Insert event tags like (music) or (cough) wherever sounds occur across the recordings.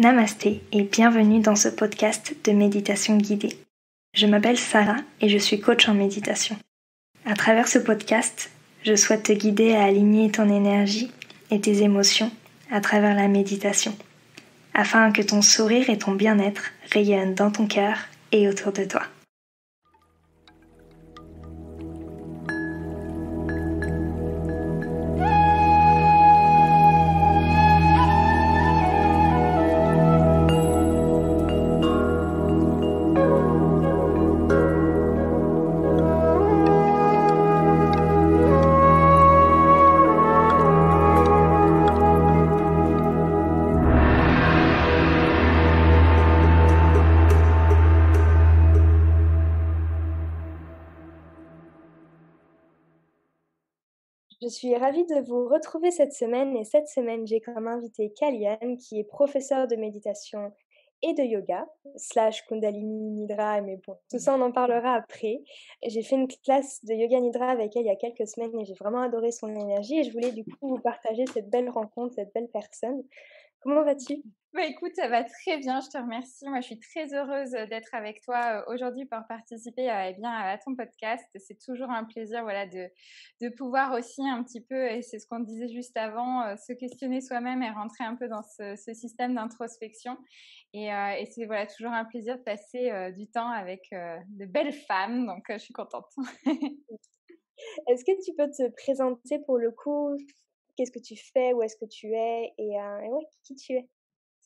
Namasté et bienvenue dans ce podcast de méditation guidée. Je m'appelle Sarah et je suis coach en méditation. À travers ce podcast, je souhaite te guider à aligner ton énergie et tes émotions à travers la méditation, afin que ton sourire et ton bien-être rayonnent dans ton cœur et autour de toi. Je suis ravie de vous retrouver cette semaine et cette semaine j'ai comme invité Kalyan qui est professeur de méditation et de yoga, slash Kundalini Nidra, mais bon, tout ça on en parlera après. J'ai fait une classe de yoga Nidra avec elle il y a quelques semaines et j'ai vraiment adoré son énergie et je voulais du coup vous partager cette belle rencontre, cette belle personne. Comment vas-tu bah écoute, ça va très bien, je te remercie. Moi, je suis très heureuse euh, d'être avec toi euh, aujourd'hui pour participer euh, eh bien, à ton podcast. C'est toujours un plaisir voilà, de, pouvoir aussi un petit peu, et c'est ce qu'on disait juste avant, se questionner soi-même et rentrer un peu dans ce, système d'introspection. Et, c'est voilà, toujours un plaisir de passer du temps avec de belles femmes, donc je suis contente. (laughs) Est-ce que tu peux te présenter pour le coup, qu'est-ce que tu fais, où est-ce que tu es et, oui, ouais, qui tu es.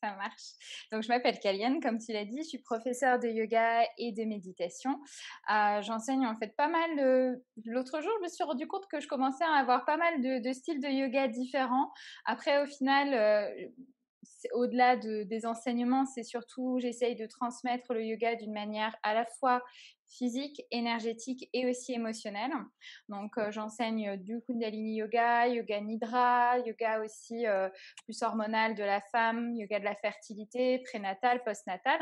Ça marche. Donc, je m'appelle Kalyane, comme tu l'as dit, je suis professeure de yoga et de méditation. Ah, j'enseigne en fait pas mal. de L'autre jour, je me suis rendu compte que je commençais à avoir pas mal de, styles de yoga différents. Après, au final, au-delà de, des enseignements, c'est surtout j'essaye de transmettre le yoga d'une manière à la fois physique, énergétique et aussi émotionnelle. Donc euh, j'enseigne euh, du Kundalini yoga, yoga nidra, yoga aussi euh, plus hormonal de la femme, yoga de la fertilité, prénatal, postnatal.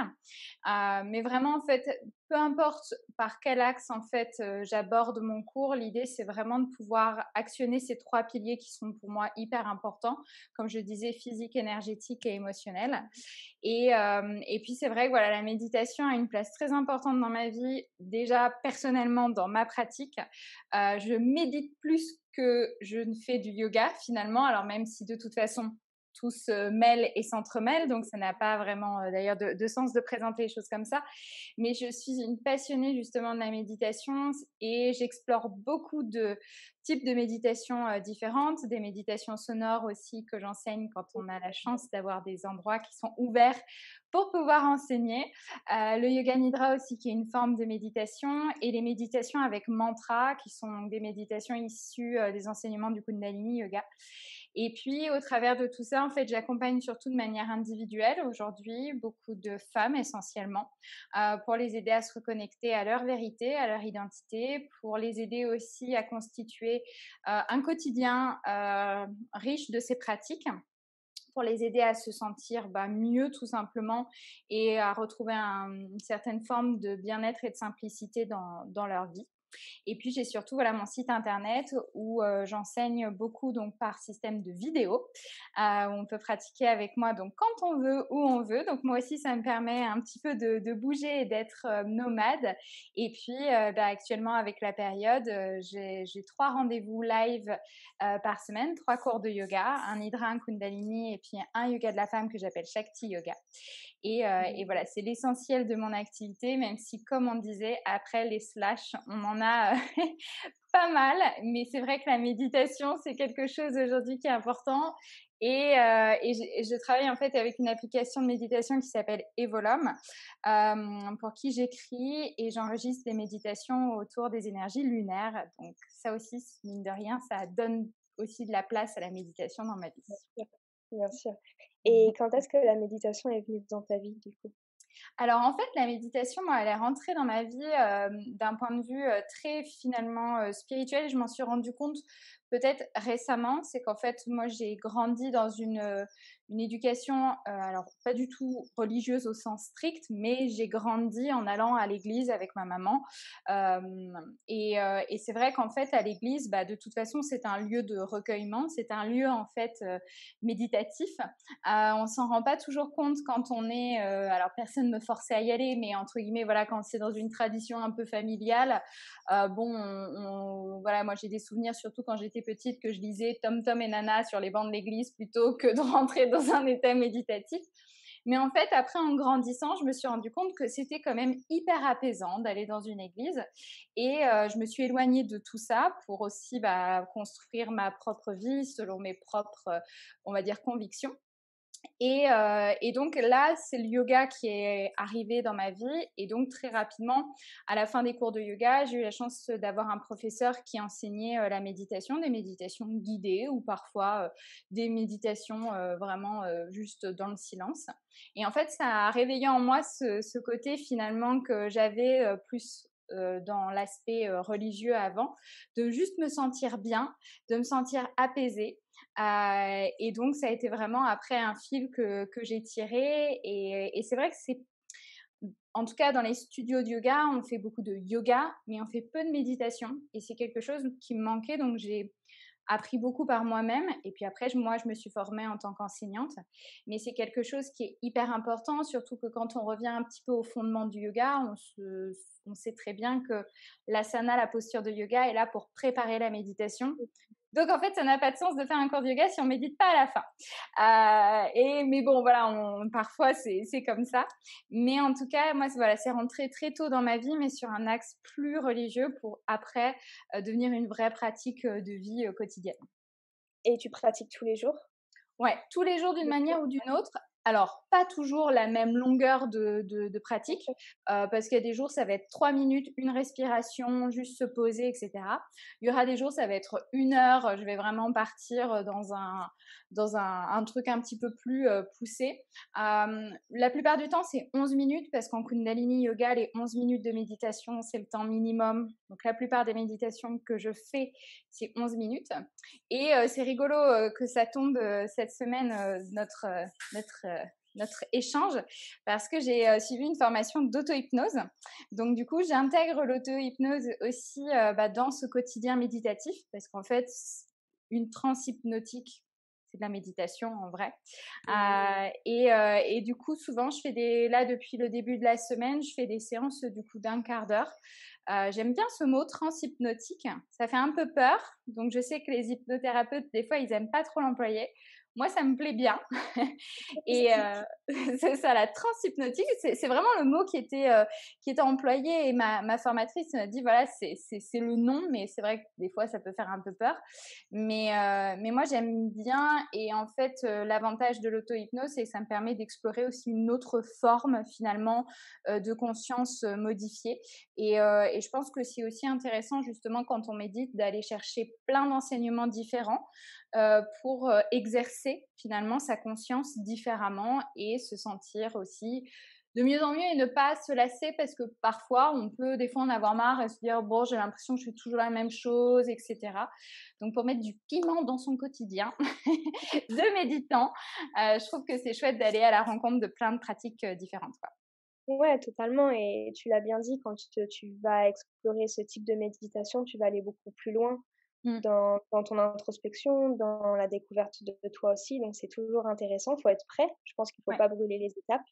Euh, mais vraiment en fait, peu importe par quel axe en fait j'aborde mon cours, l'idée c'est vraiment de pouvoir actionner ces trois piliers qui sont pour moi hyper importants, comme je disais physique, énergétique et émotionnel euh, Et, puis c'est vrai que voilà, la méditation a une place très importante dans ma vie, déjà personnellement dans ma pratique. Euh, je médite plus que je ne fais du yoga finalement, alors même si de toute façon tous se mêle et s'entremêlent donc ça n'a pas vraiment euh, d'ailleurs de, sens de présenter les choses comme ça. Mais je suis une passionnée justement de la méditation et j'explore beaucoup de types de méditations euh, différentes, des méditations sonores aussi que j'enseigne quand on a la chance d'avoir des endroits qui sont ouverts pour pouvoir enseigner. Euh, le yoga nidra aussi qui est une forme de méditation et les méditations avec mantra qui sont des méditations issues des enseignements du Kundalini yoga. Et puis, au travers de tout ça, en fait, j'accompagne surtout de manière individuelle aujourd'hui beaucoup de femmes essentiellement euh, pour les aider à se reconnecter à leur vérité, à leur identité, pour les aider aussi à constituer euh, un quotidien euh, riche de ces pratiques pour les aider à se sentir bah, mieux tout simplement et à retrouver une certaine forme de bien-être et de simplicité dans leur vie. Et puis j'ai surtout voilà mon site internet où euh, j'enseigne beaucoup donc par système de vidéo. Euh, on peut pratiquer avec moi donc quand on veut où on veut. Donc moi aussi ça me permet un petit peu de, bouger et d'être euh, nomade. Et puis euh, bah, actuellement avec la période, j'ai trois rendez-vous live par semaine, trois cours de yoga, un hydra, un kundalini et puis un yoga de la femme que j'appelle Shakti Yoga. Euh, mmh. Et, voilà, c'est l'essentiel de mon activité, même si, comme on disait, après les slash, on en a (laughs) pas mal. Mais c'est vrai que la méditation, c'est quelque chose aujourd'hui qui est important. Et, euh, je, travaille en fait avec une application de méditation qui s'appelle Evolum, euh, pour qui j'écris et j'enregistre des méditations autour des énergies lunaires. Donc ça aussi, mine de rien, ça donne aussi de la place à la méditation dans ma vie. Bien sûr. Et mmh quand est-ce que la méditation est venue dans ta vie, du coup alors en fait, la méditation, moi, elle est rentrée dans ma vie euh, d'un point de vue euh, très finalement euh, spirituel. Je m'en suis rendu compte peut-être récemment, c'est qu'en fait, moi, j'ai grandi dans une, une éducation, alors pas du tout religieuse au sens strict, mais j'ai grandi en allant à l'église avec ma maman. et, c'est vrai qu'en fait, à l'église, bah, de toute façon, c'est un lieu de recueillement, c'est un lieu en fait méditatif. on s'en rend pas toujours compte quand on est, alors personne me forcer à y aller, mais entre guillemets, voilà, quand c'est dans une tradition un peu familiale, euh, bon, voilà, moi j'ai des souvenirs surtout quand j'étais petite que je lisais Tom Tom et Nana sur les bancs de l'église plutôt que de (laughs) rentrer dans un état méditatif. Mais en fait, après, en grandissant, je me suis rendu compte que c'était quand même hyper apaisant d'aller dans une église. Et euh, je me suis éloignée de tout ça pour aussi bah, construire ma propre vie selon mes propres, on va dire, convictions. Euh, et, donc là, c'est le yoga qui est arrivé dans ma vie. Et donc très rapidement, à la fin des cours de yoga, j'ai eu la chance d'avoir un professeur qui enseignait euh, la méditation, des méditations guidées ou parfois euh, des méditations vraiment juste dans le silence. Et en fait, ça a réveillé en moi ce, ce côté finalement que j'avais plus dans l'aspect religieux avant, de juste me sentir bien, de me sentir apaisée, euh, et donc, ça a été vraiment après un fil que, j'ai tiré. Et, c'est vrai que c'est, en tout cas, dans les studios de yoga, on fait beaucoup de yoga, mais on fait peu de méditation. Et c'est quelque chose qui me manquait. Donc, j'ai appris beaucoup par moi-même. Et puis après, moi, je me suis formée en tant qu'enseignante. Mais c'est quelque chose qui est hyper important, surtout que quand on revient un petit peu au fondement du yoga, on, on sait très bien que l'asana, la posture de yoga, est là pour préparer la méditation, donc en fait, ça n'a pas de sens de faire un cours de yoga si on médite pas à la fin. Euh, et mais bon, voilà, parfois c'est comme ça. Mais en tout cas, moi, voilà, c'est rentré très tôt dans ma vie, mais sur un axe plus religieux pour après euh, devenir une vraie pratique euh, de vie quotidienne. Et tu pratiques tous les jours Ouais, tous les jours d'une manière ou d'une autre, alors, pas toujours la même longueur de, pratique, euh, parce qu'il y a des jours, ça va être trois minutes, une respiration, juste se poser, etc. Il y aura des jours, ça va être une heure, je vais vraiment partir dans un, dans un, truc un petit peu plus euh, poussé. la plupart du temps, c'est 11 minutes, parce qu'en Kundalini Yoga, les 11 minutes de méditation, c'est le temps minimum. Donc, la plupart des méditations que je fais, c'est 11 minutes. Et euh, c'est rigolo que ça tombe cette semaine, notre... notre notre échange parce que j'ai euh, suivi une formation d'auto-hypnose. Donc du coup, j'intègre l'auto-hypnose aussi euh, bah, dans ce quotidien méditatif parce qu'en fait, une transhypnotique, c'est de la méditation en vrai. Mmh, mmh, mmh. Ah, euh, et, du coup, souvent, je fais des là depuis le début de la semaine, je fais des séances du coup d'un quart d'heure. J'aime bien ce mot transhypnotique. Ça fait un peu peur, donc je sais que les hypnothérapeutes des fois ils n'aiment pas trop l'employer. Moi, ça me plaît bien. (laughs) et euh, (laughs) c'est ça, la transhypnotique, c'est vraiment le mot qui était, euh, qui était employé. Et ma, ma formatrice m'a dit, voilà, c'est le nom, mais c'est vrai que des fois, ça peut faire un peu peur. Mais, euh, mais moi, j'aime bien. Et en fait, l'avantage de l'auto-hypnose, c'est que ça me permet d'explorer aussi une autre forme, finalement, de conscience modifiée. Et, et je pense que c'est aussi intéressant, justement, quand on médite, d'aller chercher plein d'enseignements différents pour exercer finalement sa conscience différemment et se sentir aussi de mieux en mieux et ne pas se lasser parce que parfois on peut des fois en avoir marre et se dire bon j'ai l'impression que je fais toujours la même chose etc donc pour mettre du piment dans son quotidien (laughs) de méditant euh, je trouve que c'est chouette d'aller à la rencontre de plein de pratiques euh, différentes quoi. Ouais, totalement. Et tu l'as bien dit, quand tu, tu vas explorer ce type de méditation, tu vas aller beaucoup plus loin. Mmh. dans, dans, ton introspection, dans la découverte de, toi aussi. Donc c'est toujours intéressant, il faut être prêt. Je pense qu'il ne faut pas brûler les étapes.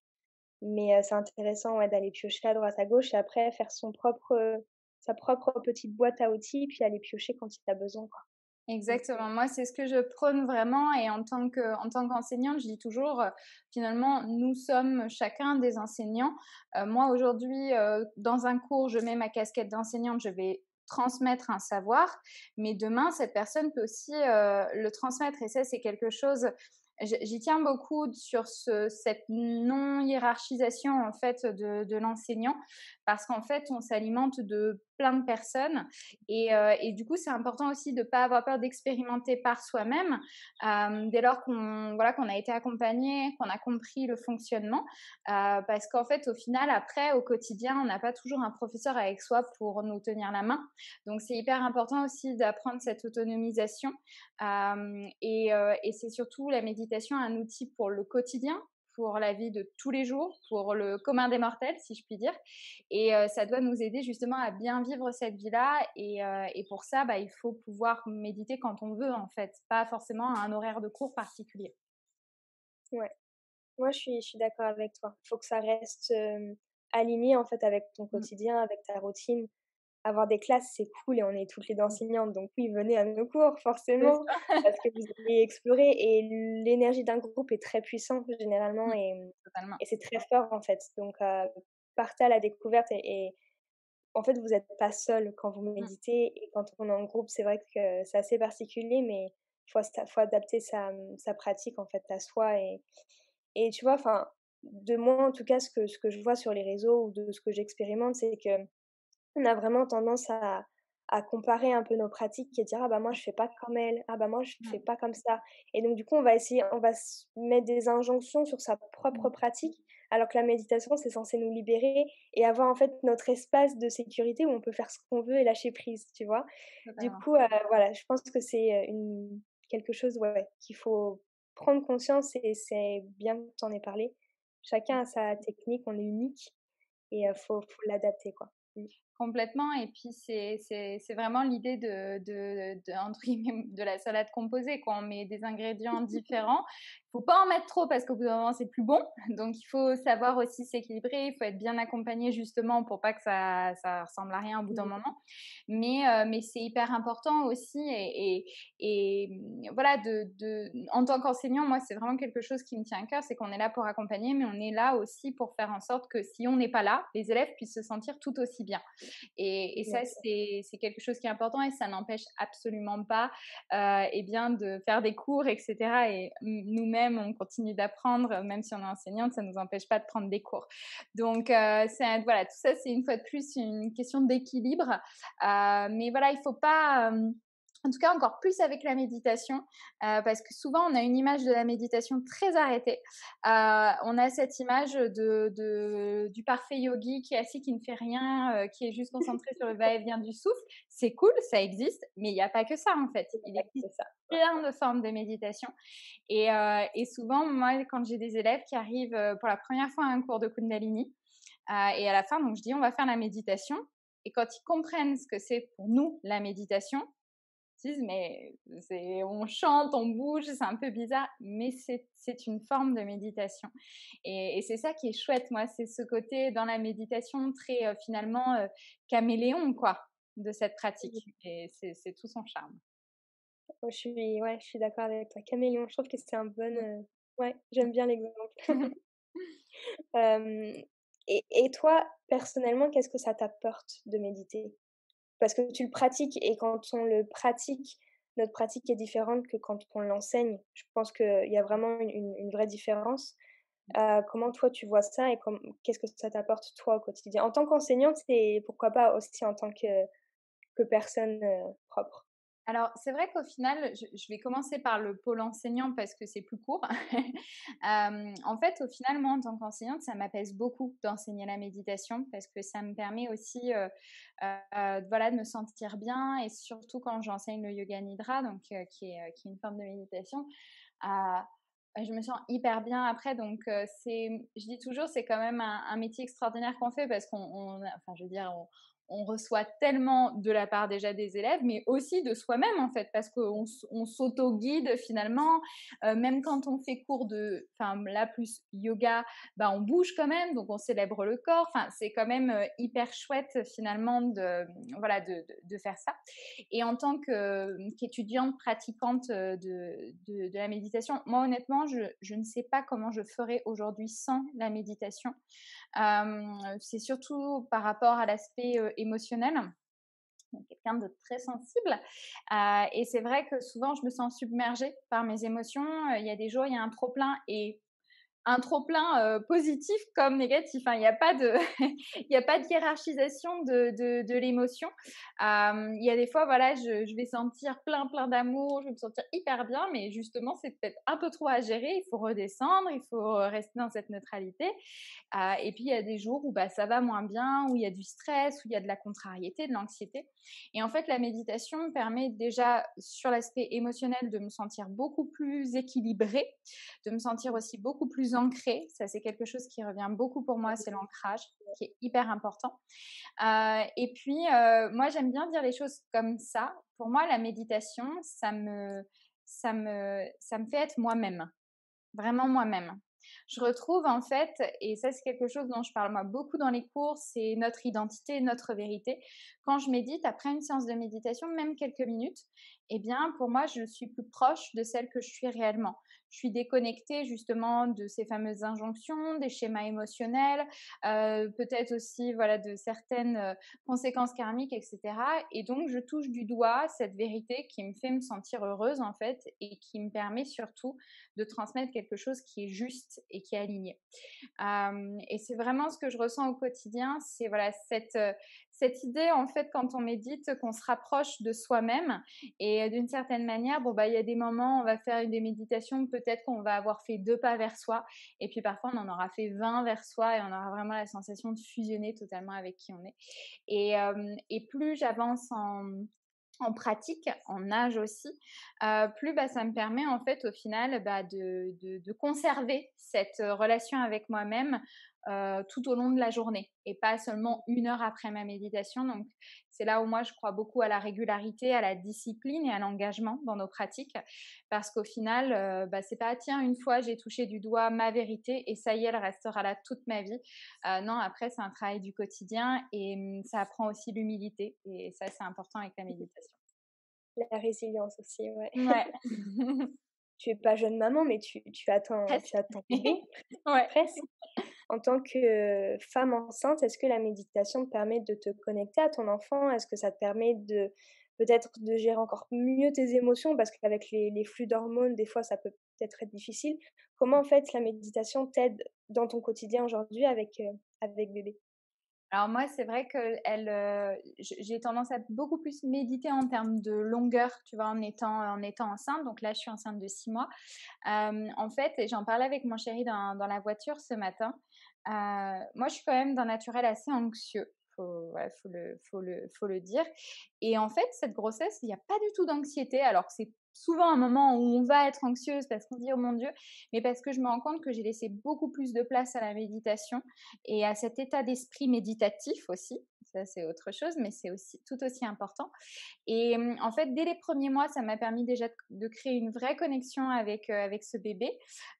Mais c'est intéressant d'aller piocher à droite, à gauche et après faire son propre, sa propre petite boîte à outils puis aller piocher quand il a besoin. Quoi. Exactement. Moi, c'est ce que je prône vraiment. Et en tant que, en tant qu'enseignante, je dis toujours, finalement, nous sommes chacun des enseignants. moi, aujourd'hui, dans un cours, je mets ma casquette d'enseignante. Je vais transmettre un savoir, mais demain, cette personne peut aussi euh, le transmettre. Et ça, c'est quelque chose j'y tiens beaucoup sur cette non-hiérarchisation en fait de, l'enseignant parce qu'en fait on s'alimente de plein de personnes et, euh, du coup c'est important aussi de ne pas avoir peur d'expérimenter par soi-même euh, dès lors qu'on voilà qu'on a été accompagné qu'on a compris le fonctionnement euh, parce qu'en fait au final après au quotidien on n'a pas toujours un professeur avec soi pour nous tenir la main donc c'est hyper important aussi d'apprendre cette autonomisation et, et c'est surtout la méditation un outil pour le quotidien, pour la vie de tous les jours, pour le commun des mortels, si je puis dire. Et euh, ça doit nous aider justement à bien vivre cette vie-là. Et, euh, pour ça, bah, il faut pouvoir méditer quand on veut, en fait, pas forcément à un horaire de cours particulier. Ouais, moi je suis, d'accord avec toi. Il faut que ça reste euh, aligné en fait avec ton mmh. quotidien, avec ta routine avoir des classes, c'est cool et on est toutes les mmh. enseignantes, donc oui, venez à nos cours, forcément, (laughs) parce que vous allez explorer et l'énergie d'un groupe est très puissante généralement mmh. et, et c'est très fort en fait. Donc, euh, partez à la découverte et, en fait, vous n'êtes pas seul quand vous mmh. méditez et quand on est en groupe, c'est vrai que c'est assez particulier, mais il faut, faut, adapter sa, sa, pratique en fait à soi et, et tu vois, enfin, de moi en tout cas, ce que, ce que je vois sur les réseaux ou de ce que j'expérimente, c'est que on a vraiment tendance à, comparer un peu nos pratiques et dire ah bah moi je fais pas comme elle ah bah moi je fais pas comme ça et donc du coup on va essayer on va mettre des injonctions sur sa propre mmh. pratique alors que la méditation c'est censé nous libérer et avoir en fait notre espace de sécurité où on peut faire ce qu'on veut et lâcher prise tu vois du coup euh, voilà je pense que c'est une quelque chose ouais, qu'il faut prendre conscience et c'est bien que tu en aies parlé chacun a mmh. sa technique on est unique et il faut, faut l'adapter quoi mmh. Complètement. Et puis, c'est vraiment l'idée de, de, de, de, la salade composée. Quoi. On met des ingrédients (laughs) différents faut pas en mettre trop parce qu'au bout d'un moment c'est plus bon. (laughs) Donc il faut savoir aussi s'équilibrer, il faut être bien accompagné justement pour pas que ça, ressemble à rien au bout d'un mmh. moment. Mais euh, mais c'est hyper important aussi et, et, mmh, voilà de, de, en tant qu'enseignant moi c'est vraiment quelque chose qui me tient à cœur, c'est qu'on est là pour accompagner, mais on est là aussi pour faire en sorte que si on n'est pas là, les élèves puissent se sentir tout aussi bien. Et, et ça c'est quelque chose qui est important et ça n'empêche absolument pas euh, eh bien de faire des cours etc et nous-mêmes on continue d'apprendre, euh, même si on est enseignante, ça ne nous empêche pas de prendre des cours. Donc, euh, voilà, tout ça, c'est une fois de plus une question d'équilibre. Euh, mais voilà, il ne faut pas en tout cas encore plus avec la méditation, euh, parce que souvent on a une image de la méditation très arrêtée. Euh, on a cette image de, du parfait yogi qui est assis, qui ne fait rien, euh, qui est juste concentré sur le va-et-vient du souffle. C'est cool, ça existe, mais il n'y a pas que ça en fait. Il existe ça. plein de formes de méditation. Et, et souvent, moi, quand j'ai des élèves qui arrivent pour la première fois à un cours de Kundalini, et à la fin, donc je dis, on va faire la méditation. Et quand ils comprennent ce que c'est pour nous la méditation, mais on chante, on bouge, c'est un peu bizarre, mais c'est une forme de méditation. Et, c'est ça qui est chouette, moi, c'est ce côté dans la méditation très euh, finalement euh, caméléon, quoi, de cette pratique. Et c'est tout son charme. Oh, je suis, ouais, je suis d'accord avec toi. Caméléon, je trouve que c'était un bon. Euh, ouais, j'aime bien l'exemple. (laughs) (laughs) et toi, personnellement, qu'est-ce que ça t'apporte de méditer parce que tu le pratiques et quand on le pratique, notre pratique est différente que quand on l'enseigne. Je pense qu'il y a vraiment une, vraie différence. Mmh. Euh, comment toi tu vois ça et qu'est-ce que ça t'apporte toi au quotidien En tant qu'enseignante et pourquoi pas aussi en tant que, personne euh, propre alors, c'est vrai qu'au final, je, vais commencer par le pôle enseignant parce que c'est plus court. (laughs) Euh, en fait, au final, moi, en tant qu'enseignante, ça m'apaise beaucoup d'enseigner la méditation parce que ça me permet aussi euh, euh, voilà, de me sentir bien et surtout quand j'enseigne le yoga nidra, donc, qui est, une forme de méditation. Bah, je me sens hyper bien après, donc c'est, je dis toujours, c'est quand même un, métier extraordinaire qu'on fait parce qu'on, enfin, je veux dire, on reçoit tellement de la part déjà des élèves, mais aussi de soi-même en fait, parce qu'on on, s'auto-guide finalement. Euh, même quand on fait cours de, enfin là plus yoga, bah, on bouge quand même, donc on célèbre le corps. Enfin c'est quand même euh, hyper chouette finalement de, voilà, de, faire ça. Et en tant euh, qu'étudiante pratiquante de, la méditation, moi honnêtement, je, ne sais pas comment je ferais aujourd'hui sans la méditation. c'est surtout par rapport à l'aspect émotionnel quelqu'un de très sensible. Euh, et c'est vrai que souvent, je me sens submergée par mes émotions. Il y a des jours, il y a un trop-plein et un trop plein positif comme négatif. Hein. Il n'y a pas de, (laughs) il a pas de hiérarchisation de, de, l'émotion. il y a des fois, voilà, je, vais sentir plein plein d'amour, je vais me sentir hyper bien, mais justement, c'est peut-être un peu trop à gérer. Il faut redescendre, il faut rester dans cette neutralité. Ah, et puis il y a des jours où bah ça va moins bien, où il y a du stress, où il y a de la contrariété, de l'anxiété. Et en fait, la méditation permet déjà sur l'aspect émotionnel de me sentir beaucoup plus équilibrée, de me sentir aussi beaucoup plus ancrer, ancré. Ça, c'est quelque chose qui revient beaucoup pour moi, c'est l'ancrage, qui est hyper important. Euh, et puis, euh, moi, j'aime bien dire les choses comme ça. Pour moi, la méditation, ça me, ça me, ça me fait être moi-même, vraiment moi-même. Je retrouve en fait, et ça c'est quelque chose dont je parle moi beaucoup dans les cours, c'est notre identité, notre vérité. Quand je médite, après une séance de méditation, même quelques minutes, eh bien pour moi je suis plus proche de celle que je suis réellement je suis déconnectée justement de ces fameuses injonctions, des schémas émotionnels, euh, peut-être aussi voilà de certaines euh, conséquences karmiques, etc. Et donc je touche du doigt cette vérité qui me fait me sentir heureuse en fait et qui me permet surtout de transmettre quelque chose qui est juste et qui est aligné. Euh, et c'est vraiment ce que je ressens au quotidien, c'est voilà cette cette idée, en fait, quand on médite, qu'on se rapproche de soi-même. Et euh, d'une certaine manière, bon, bah, il y a des moments, on va faire des méditations, peut-être qu'on va avoir fait deux pas vers soi. Et puis parfois, on en aura fait 20 vers soi et on aura vraiment la sensation de fusionner totalement avec qui on est. Et, euh, plus j'avance en, pratique, en âge aussi, euh, plus bah, ça me permet en fait au final bah, de, conserver cette relation avec moi-même euh, tout au long de la journée et pas seulement une heure après ma méditation. Donc, c'est là où moi, je crois beaucoup à la régularité, à la discipline et à l'engagement dans nos pratiques parce qu'au final, euh, bah, c'est pas, tiens, une fois, j'ai touché du doigt ma vérité et ça y est, elle restera là toute ma vie. Euh, non, après, c'est un travail du quotidien et mmh, ça apprend aussi l'humilité et ça, c'est important avec la mmh méditation. La résilience aussi, ouais. (laughs) tu es pas jeune maman, mais tu, tu attends, tu (laughs) ouais en tant que euh, femme enceinte, est-ce que la méditation te permet de te connecter à ton enfant Est-ce que ça te permet de peut-être de gérer encore mieux tes émotions parce qu'avec les, flux d'hormones, des fois, ça peut peut-être être difficile. Comment en fait la méditation t'aide dans ton quotidien aujourd'hui avec, euh, avec bébé alors moi, c'est vrai que euh, j'ai tendance à beaucoup plus méditer en termes de longueur, tu vois, en étant, en étant enceinte. Donc là, je suis enceinte de six mois. Euh, en fait, j'en parlais avec mon chéri dans, dans la voiture ce matin. Euh, moi, je suis quand même d'un naturel assez anxieux. Faut, faut, le, faut, le, faut le dire. Et en fait, cette grossesse, il n'y a pas du tout d'anxiété, alors que c'est souvent un moment où on va être anxieuse parce qu'on dit oh mon Dieu, mais parce que je me rends compte que j'ai laissé beaucoup plus de place à la méditation et à cet état d'esprit méditatif aussi. Ça, c'est autre chose, mais c'est aussi tout aussi important. Et mmh, en fait, dès les premiers mois, ça m'a permis déjà de, créer une vraie connexion avec, euh, avec ce bébé,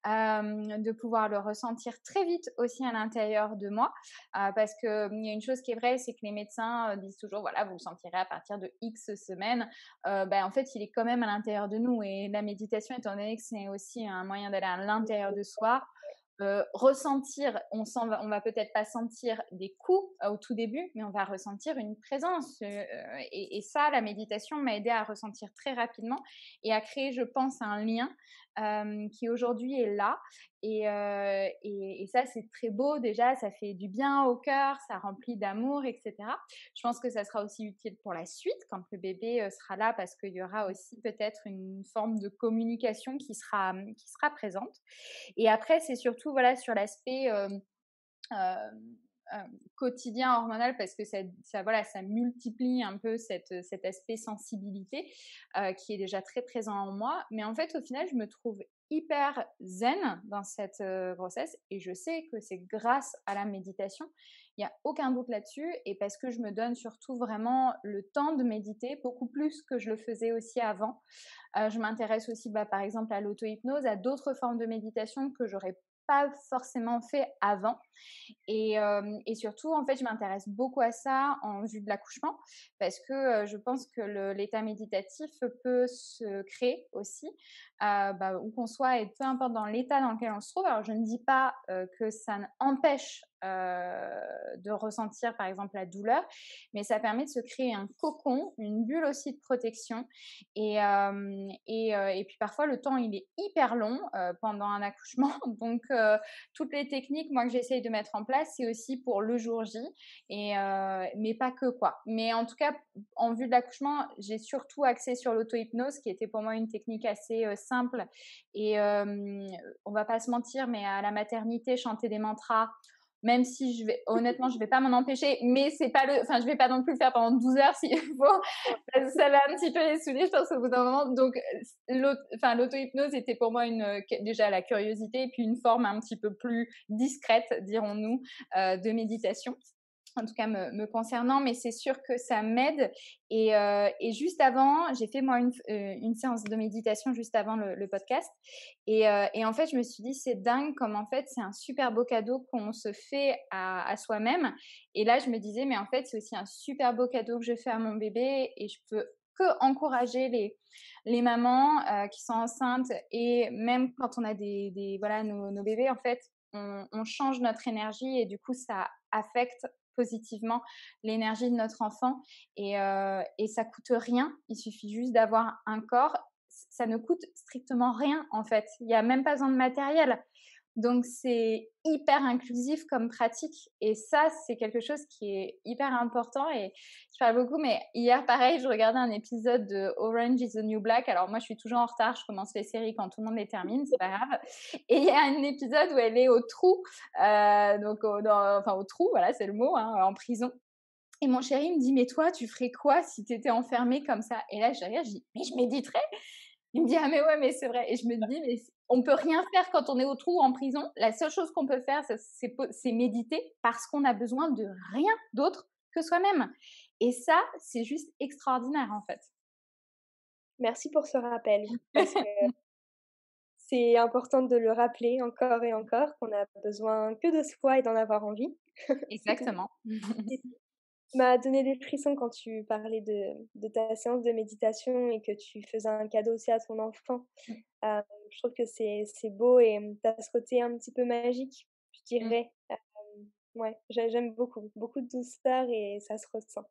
de pouvoir le ressentir très vite aussi à l'intérieur de moi. Euh, parce qu'il mmh, y a une chose qui est vraie, c'est que les médecins euh, disent toujours, voilà, vous le sentirez à partir de X semaines. Ben, en fait, il est quand même à l'intérieur de nous. Et la méditation, étant donné que c'est aussi un moyen d'aller à l'intérieur de soi, euh, ressentir, on va, va peut-être pas sentir des coups euh, au tout début, mais on va ressentir une présence. Euh, et, et, ça, la méditation m'a aidé à ressentir très rapidement et à créer, je pense, un lien qui aujourd'hui est là euh, et, et, ça, c'est très beau déjà, ça fait du bien au cœur, ça remplit d'amour, etc. Je pense que ça sera aussi utile pour la suite, quand le bébé euh, sera là, parce qu'il y aura aussi peut-être une forme de communication qui sera, hum, qui sera présente. Et après, c'est surtout voilà, sur l'aspect... quotidien hormonal parce que ça, voilà, ça multiplie un peu cet aspect sensibilité euh, qui est déjà très présent en moi. Mais en fait, au final, je me trouve hyper zen dans cette grossesse et je sais que c'est grâce à la méditation. Il n'y a aucun doute là-dessus et parce que je me donne surtout vraiment le temps de méditer beaucoup plus que je le faisais aussi avant. je m'intéresse aussi bah, par exemple à l'auto-hypnose, à d'autres formes de méditation que j'aurais forcément fait avant. Euh, et, surtout, en fait, je m'intéresse beaucoup à ça en vue de l'accouchement parce que euh, je pense que l'état méditatif peut se créer aussi, euh, bah, où qu'on soit et peu importe dans l'état dans lequel on se trouve. Alors, je ne dis pas que ça empêche euh, de ressentir par exemple la douleur, mais ça permet de se créer un cocon, une bulle aussi de protection. Et, euh, et, euh, et, puis parfois le temps il est hyper long pendant un accouchement, (laughs) donc toutes les techniques moi que j'essaye de mettre en place, c'est aussi pour le jour J, et, mais pas que quoi. Mais en tout cas, en vue de l'accouchement, j'ai surtout axé sur l'auto-hypnose, qui était pour moi une technique assez simple. Et on va pas se mentir, mais à la maternité, chanter des mantras, même si je vais honnêtement je vais pas m'en empêcher mais c'est pas le enfin je vais pas non plus le faire pendant 12 heures s'il (laughs) faut ça va un petit peu les saouler je pense au bout d'un moment donc enfin l'auto-hypnose était pour moi une déjà la curiosité et puis une forme un petit peu plus discrète dirons-nous euh, de méditation en tout cas me, concernant, mais c'est sûr que ça m'aide. Et, euh, et, juste avant, j'ai fait moi une, euh, une, séance de méditation juste avant le, podcast. Et, euh, et, en fait, je me suis dit, c'est dingue comme en fait, c'est un super beau cadeau qu'on se fait à, à soi-même. Et là, je me disais, mais en fait, c'est aussi un super beau cadeau que je fais à mon bébé et je peux que encourager les, les mamans qui sont enceintes et même quand on a des, des voilà, nos, bébés, en fait, on, on, change notre énergie et du coup ça affecte positivement l'énergie de notre enfant. Et, euh, et ça coûte rien. Il suffit juste d'avoir un corps. Ça ne coûte strictement rien en fait. Il n'y a même pas besoin de matériel. Donc c'est hyper inclusif comme pratique et ça c'est quelque chose qui est hyper important et je parle beaucoup mais hier pareil je regardais un épisode de Orange is the New Black alors moi je suis toujours en retard je commence les séries quand tout le monde les termine c'est pas grave et il y a un épisode où elle est au trou euh, donc au, enfin au trou voilà c'est le mot hein, en prison et mon chéri me dit mais toi tu ferais quoi si tu étais enfermée comme ça et là je regarde je dis mais je méditerais il me dit, ah, mais ouais, mais c'est vrai. Et je me dis, mais on peut rien faire quand on est au trou en prison. La seule chose qu'on peut faire, c'est méditer parce qu'on a besoin de rien d'autre que soi-même. Et ça, c'est juste extraordinaire en fait. Merci pour ce rappel. (laughs) c'est important de le rappeler encore et encore qu'on n'a besoin que de soi et d'en avoir envie. Exactement. (laughs) m'a donné des frissons quand tu parlais de, de, ta séance de méditation et que tu faisais un cadeau aussi à ton enfant. Mmh. Euh, je trouve que c'est beau et mmh, t'as ce côté un petit peu magique, je mmh. dirais. Euh, ouais, j'aime beaucoup, beaucoup de douceur et ça se ressent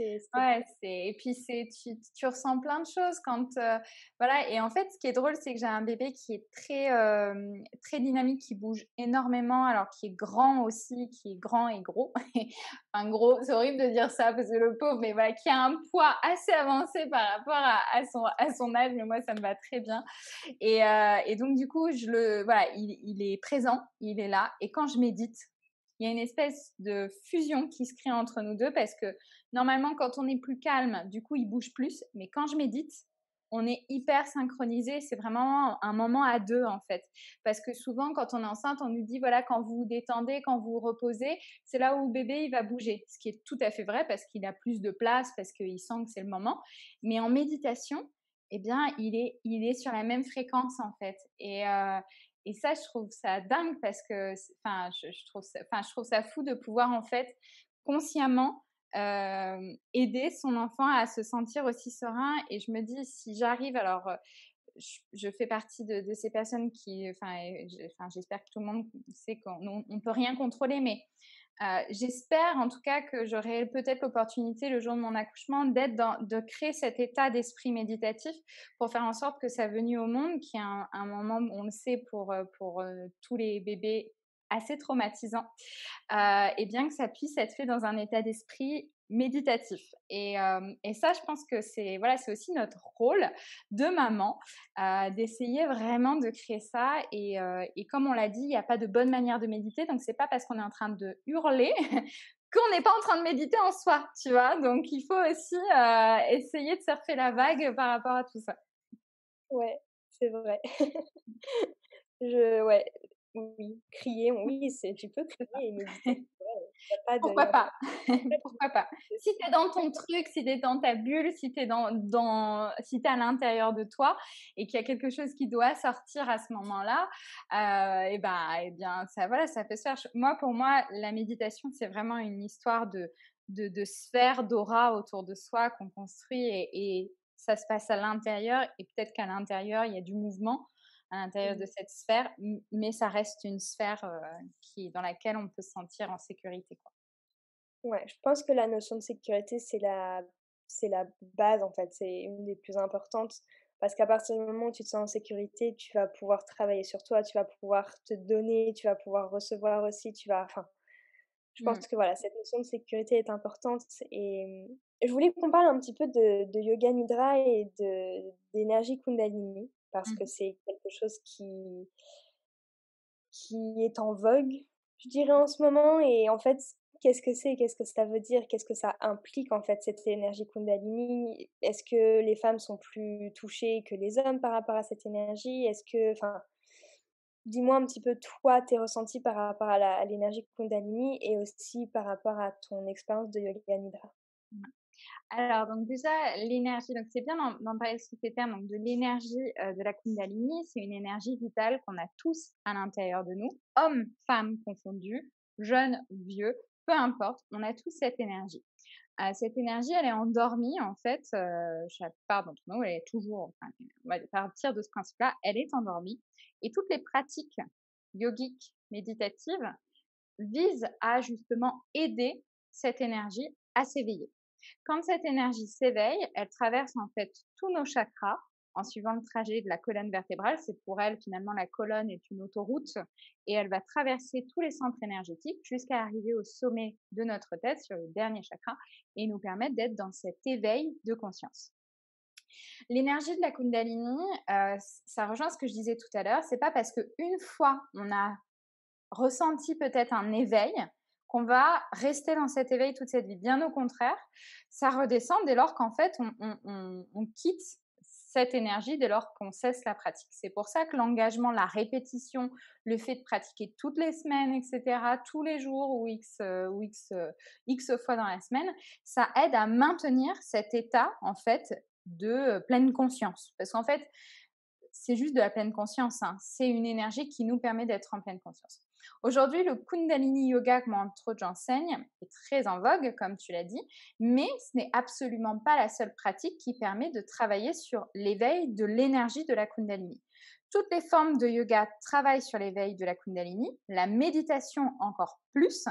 c'est et puis c'est tu, ressens plein de choses quand euh, voilà et en fait ce qui est drôle c'est que j'ai un bébé qui est très euh, très dynamique qui bouge énormément alors qui est grand aussi qui est grand et gros (laughs) enfin gros c'est horrible de dire ça parce que le pauvre mais qui a un poids assez avancé par rapport à, son à son âge mais moi ça me va très bien et, euh, et donc du coup je le voilà il est présent il est là et quand je médite il y a une espèce de fusion qui se crée entre nous deux parce que normalement, quand on est plus calme, du coup, il bouge plus. Mais quand je médite, on est hyper synchronisé. C'est vraiment un moment à deux, en fait. Parce que souvent, quand on est enceinte, on nous dit, voilà, quand vous vous détendez, quand vous vous reposez, c'est là où bébé, il va bouger. Ce qui est tout à fait vrai parce qu'il a plus de place, parce qu'il sent que c'est le moment. Mais en méditation, eh bien, il est, il est sur la même fréquence en fait. Et, euh, et ça, je trouve ça dingue parce que, je, trouve ça, fou de pouvoir en fait consciemment euh, aider son enfant à se sentir aussi serein. Et je me dis, si j'arrive, alors euh, je, fais partie de, ces personnes qui, enfin, j'espère que tout le monde sait qu'on ne peut rien contrôler, mais euh, j'espère en tout cas que j'aurai peut-être l'opportunité le jour de mon accouchement d'être de créer cet état d'esprit méditatif pour faire en sorte que sa venue au monde, qui est un, moment, on le sait pour, euh, euh, tous les bébés assez traumatisant, et bien que ça puisse être fait dans un état d'esprit méditatif. Et, ça, je pense que c'est voilà, c'est aussi notre rôle de maman d'essayer vraiment de créer ça. Et, et comme on l'a dit, il n'y a pas de bonne manière de méditer, donc c'est pas parce qu'on est en train de hurler (laughs) qu'on n'est pas en train de méditer en soi, tu vois. Donc il faut aussi essayer de surfer la vague par rapport à tout ça. Ouais, c'est vrai. (laughs) je, ouais, oui, crier, oui, tu peux crier (laughs) Pourquoi pas (laughs) Pourquoi pas Si tu es dans ton truc, si tu es dans ta bulle, si tu es dans, si à l'intérieur de toi et qu'il y a quelque chose qui doit sortir à ce moment-là, euh, eh et ben, eh bien ça voilà, ça fait se faire. Moi, pour moi, la méditation, c'est vraiment une histoire de de, de sphère d'aura autour de soi qu'on construit et, ça se passe à l'intérieur et peut-être qu'à l'intérieur il y a du mouvement à l'intérieur de mmh. cette sphère, mais ça reste une sphère euh, qui, dans laquelle on peut se sentir en sécurité. Quoi. Ouais, je pense que la notion de sécurité, c'est la, c'est la base en fait, c'est une des plus importantes parce qu'à partir du moment où tu te sens en sécurité, tu vas pouvoir travailler sur toi, tu vas pouvoir te donner, tu vas pouvoir recevoir aussi, tu vas, enfin, je pense mmh. que voilà, cette notion de sécurité est importante et mmh, je voulais qu'on parle un petit peu de, de yoga nidra et de d'énergie kundalini parce mmh. que c'est quelque chose qui, qui est en vogue, je dirais, en ce moment. Et en fait, qu'est-ce que c'est Qu'est-ce que ça veut dire Qu'est-ce que ça implique, en fait, cette énergie Kundalini Est-ce que les femmes sont plus touchées que les hommes par rapport à cette énergie Est-ce que. Enfin, dis-moi un petit peu, toi, tes ressentis par rapport à l'énergie Kundalini et aussi par rapport à ton expérience de Yoga Nidra. Mmh. Alors, donc déjà, l'énergie, donc c'est bien d'en parler sous ces termes, donc de l'énergie euh, de la Kundalini, c'est une énergie vitale qu'on a tous à l'intérieur de nous, hommes, femmes confondus, jeunes, vieux, peu importe, on a tous cette énergie. Euh, cette énergie, elle est endormie, en fait, euh, chaque part d'entre nous, elle est toujours, enfin, partir de ce principe-là, elle est endormie. Et toutes les pratiques yogiques, méditatives, visent à justement aider cette énergie à s'éveiller. Quand cette énergie s'éveille, elle traverse en fait tous nos chakras en suivant le trajet de la colonne vertébrale. C'est pour elle, finalement, la colonne est une autoroute et elle va traverser tous les centres énergétiques jusqu'à arriver au sommet de notre tête sur le dernier chakra et nous permettre d'être dans cet éveil de conscience. L'énergie de la Kundalini, euh, ça rejoint ce que je disais tout à l'heure. C'est pas parce que fois on a ressenti peut-être un éveil qu'on va rester dans cet éveil toute cette vie. Bien au contraire, ça redescend dès lors qu'en fait, on, quitte cette énergie dès lors qu'on cesse la pratique. C'est pour ça que l'engagement, la répétition, le fait de pratiquer toutes les semaines, etc., tous les jours ou x, euh, ou x, euh, x fois dans la semaine, ça aide à maintenir cet état, en fait, de pleine conscience. Parce qu'en fait, c'est juste de la pleine conscience. Hein. C'est une énergie qui nous permet d'être en pleine conscience. Aujourd'hui, le Kundalini Yoga, que moi, entre autres, j'enseigne, est très en vogue, comme tu l'as dit, mais ce n'est absolument pas la seule pratique qui permet de travailler sur l'éveil de l'énergie de la Kundalini. Toutes les formes de yoga travaillent sur l'éveil de la Kundalini, la méditation encore plus.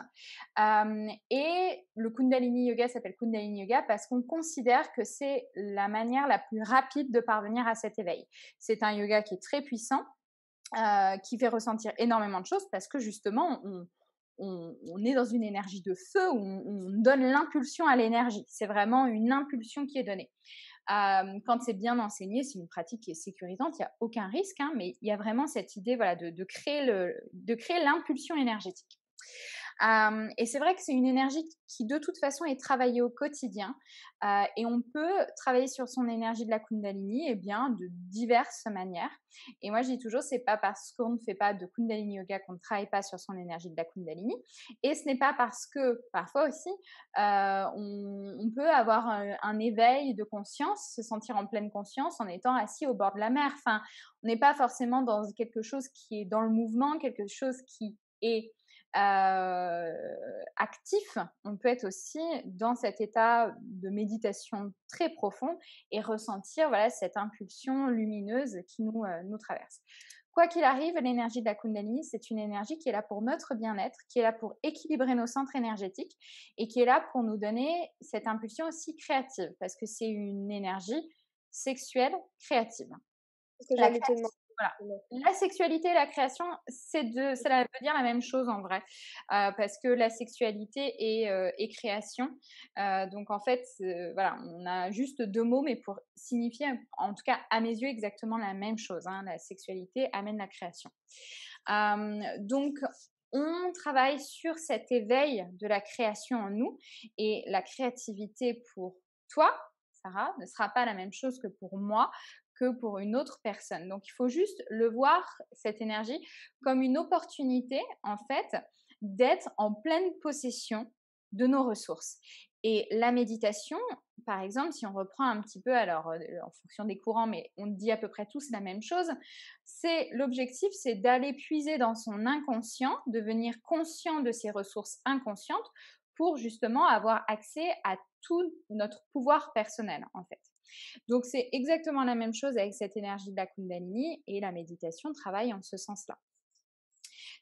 Euh, et le Kundalini Yoga s'appelle Kundalini Yoga parce qu'on considère que c'est la manière la plus rapide de parvenir à cet éveil. C'est un yoga qui est très puissant, euh, qui fait ressentir énormément de choses parce que justement, on, est dans une énergie de feu, on donne l'impulsion à l'énergie. C'est vraiment une impulsion qui est donnée. Euh, quand c'est bien enseigné, c'est une pratique qui est sécurisante, il n'y a aucun risque, hein, mais il y a vraiment cette idée de créer l'impulsion énergétique et c'est vrai que c'est une énergie qui, de toute façon, est travaillée au quotidien. et on peut travailler sur son énergie de la Kundalini et eh bien, de diverses manières. Et moi, je dis toujours, c'est pas parce qu'on ne fait pas de Kundalini Yoga qu'on ne travaille pas sur son énergie de la Kundalini. Et ce n'est pas parce que, parfois aussi, on, peut avoir un, un, éveil de conscience, se sentir en pleine conscience en étant assis au bord de la mer. Enfin, on n'est pas forcément dans quelque chose qui est dans le mouvement, quelque chose qui est euh, actif, on peut être aussi dans cet état de méditation très profond et ressentir voilà cette impulsion lumineuse qui nous, euh, nous traverse. Quoi qu'il arrive, l'énergie de la Kundalini, c'est une énergie qui est là pour notre bien-être, qui est là pour équilibrer nos centres énergétiques et qui est là pour nous donner cette impulsion aussi créative, parce que c'est une énergie sexuelle créative. La sexualité et la création, c'est de, ça veut dire la même chose en vrai, euh, parce que la sexualité est euh, création, euh, donc en fait, voilà, on a juste deux mots, mais pour signifier, en tout cas à mes yeux, exactement la même chose. Hein. la sexualité amène la création. donc on travaille sur cet éveil de la création en nous et la créativité pour toi, Sarah, ne sera pas la même chose que pour moi, que pour une autre personne. Donc il faut juste le voir, cette énergie, comme une opportunité, en fait, d'être en pleine possession de nos ressources. Et la méditation, par exemple, si on reprend un petit peu, alors euh, en fonction des courants, mais on dit à peu près tous la même chose, c'est l'objectif, c'est d'aller puiser dans son inconscient, devenir conscient de ses ressources inconscientes pour justement avoir accès à tout notre pouvoir personnel, en fait. Donc c'est exactement la même chose avec cette énergie de la Kundalini et la méditation travaille en ce sens-là.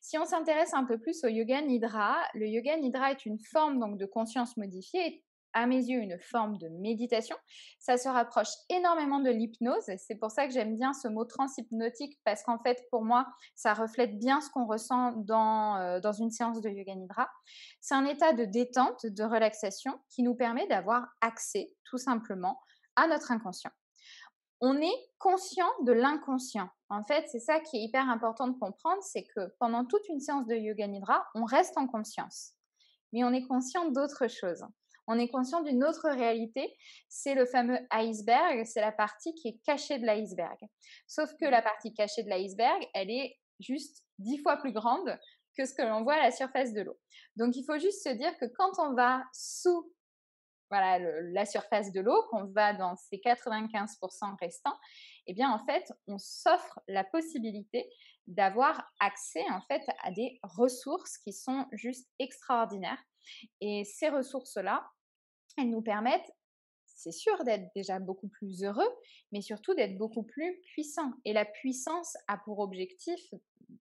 Si on s'intéresse un peu plus au yoga nidra, le yoga nidra est une forme donc de conscience modifiée, à mes yeux une forme de méditation. Ça se rapproche énormément de l'hypnose. C'est pour ça que j'aime bien ce mot transhypnotique parce qu'en fait, pour moi, ça reflète bien ce qu'on ressent dans, euh, dans une séance de yoga nidra. C'est un état de détente, de relaxation qui nous permet d'avoir accès tout simplement à notre inconscient. On est conscient de l'inconscient. En fait, c'est ça qui est hyper important de comprendre, c'est que pendant toute une séance de yoga nidra, on reste en conscience, mais on est conscient d'autre chose. On est conscient d'une autre réalité, c'est le fameux iceberg, c'est la partie qui est cachée de l'iceberg. Sauf que la partie cachée de l'iceberg, elle est juste dix fois plus grande que ce que l'on voit à la surface de l'eau. Donc il faut juste se dire que quand on va sous voilà, la surface de l'eau, qu'on va dans ces 95% restants, eh bien en fait, on s'offre la possibilité d'avoir accès en fait à des ressources qui sont juste extraordinaires. Et ces ressources-là, elles nous permettent c'est sûr d'être déjà beaucoup plus heureux, mais surtout d'être beaucoup plus puissant. Et la puissance a pour objectif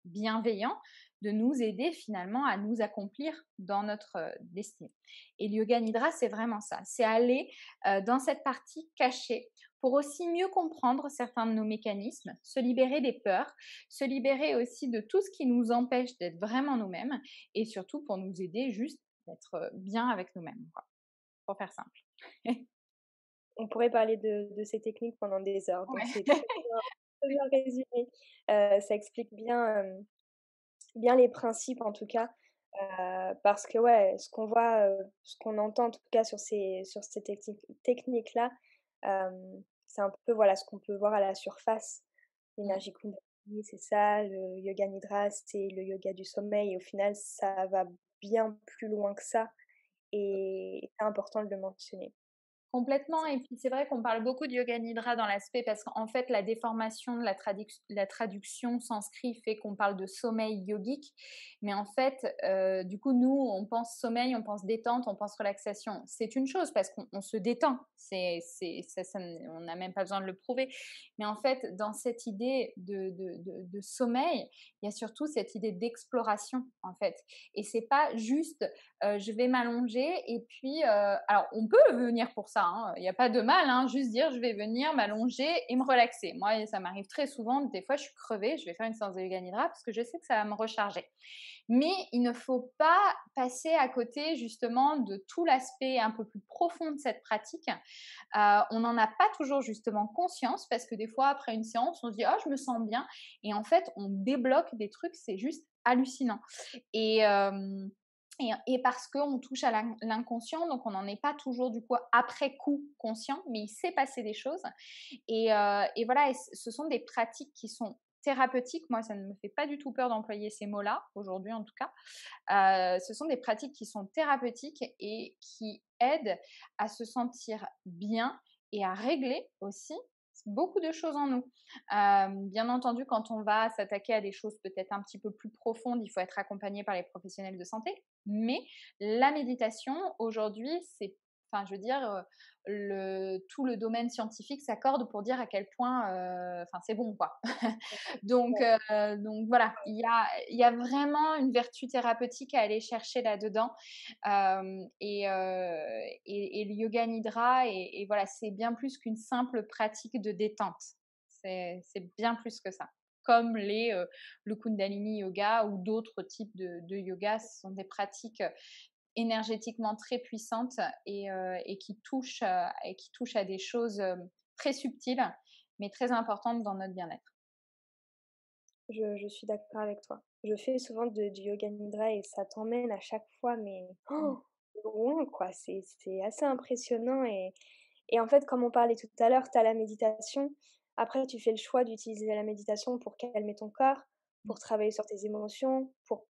bienveillant de nous aider finalement à nous accomplir dans notre destinée. Et le yoga nidra, c'est vraiment ça, c'est aller dans cette partie cachée pour aussi mieux comprendre certains de nos mécanismes, se libérer des peurs, se libérer aussi de tout ce qui nous empêche d'être vraiment nous-mêmes et surtout pour nous aider juste d'être bien avec nous-mêmes, pour faire simple. (laughs) on pourrait parler de, ces techniques pendant des heures. (laughs) Euh, ça explique bien, bien les principes en tout cas. parce que ouais, ce qu'on voit, ce qu'on entend en tout cas sur ces, sur ces techniques, techniques là, c'est un peu voilà ce qu'on peut voir à la surface. L'énergie Kundalini, c'est ça. Le yoga nidra, c'est le yoga du sommeil. au final, ça va bien plus loin que ça. Et c'est important de le mentionner. Complètement. Et puis c'est vrai qu'on parle beaucoup de yoga nidra dans l'aspect parce qu'en fait la déformation de la, traduction sanskrit fait qu'on parle de sommeil yogique, mais en fait euh, du coup nous on pense sommeil, on pense détente, on pense relaxation. C'est une chose parce qu'on se détend. C'est on n'a même pas besoin de le prouver. Mais en fait dans cette idée de, sommeil, il y a surtout cette idée d'exploration en fait. Et c'est pas juste euh, je vais m'allonger et puis euh, alors on peut venir pour ça Hein. Il n'y a pas de mal, hein, juste dire je vais venir m'allonger et me relaxer. Moi, ça m'arrive très souvent, des fois je suis crevée, je vais faire une séance de yoga nidra parce que je sais que ça va me recharger. Mais il ne faut pas passer à côté justement de tout l'aspect un peu plus profond de cette pratique. Euh, on n'en a pas toujours justement conscience parce que des fois après une séance, on se dit oh je me sens bien et en fait on débloque des trucs, c'est juste hallucinant. Et euh, et, parce qu'on touche à l'inconscient, donc on n'en est pas toujours du coup après coup conscient, mais il s'est passé des choses. Et, euh, voilà, ce sont des pratiques qui sont thérapeutiques. Moi, ça ne me fait pas du tout peur d'employer ces mots-là, aujourd'hui en tout cas. Euh, ce sont des pratiques qui sont thérapeutiques et qui aident à se sentir bien et à régler aussi beaucoup de choses en nous. Euh, bien entendu, quand on va s'attaquer à des choses peut-être un petit peu plus profondes, il faut être accompagné par les professionnels de santé. Mais la méditation, aujourd'hui, c'est Enfin, je veux dire, euh, le, tout le domaine scientifique s'accorde pour dire à quel point, euh, c'est bon, quoi. (laughs) donc, euh, donc voilà, il y a, il y vraiment une vertu thérapeutique à aller chercher là-dedans. et, le yoga nidra, et, voilà, c'est bien plus qu'une simple pratique de détente. C'est bien plus que ça. Comme les, le Kundalini yoga ou d'autres types de, de yoga, ce sont des pratiques énergétiquement très puissante et, euh, et qui touche euh, et qui touche à des choses euh, très subtiles mais très importantes dans notre bien-être. Je, suis d'accord avec toi. Je fais souvent de, du yoga nidra et ça t'emmène à chaque fois mais (gasps) mmh. quoi. C'est assez impressionnant et, et en fait comme on parlait tout à l'heure, tu as la méditation. Après tu fais le choix d'utiliser la méditation pour calmer ton corps, pour mmh. travailler sur tes émotions, pour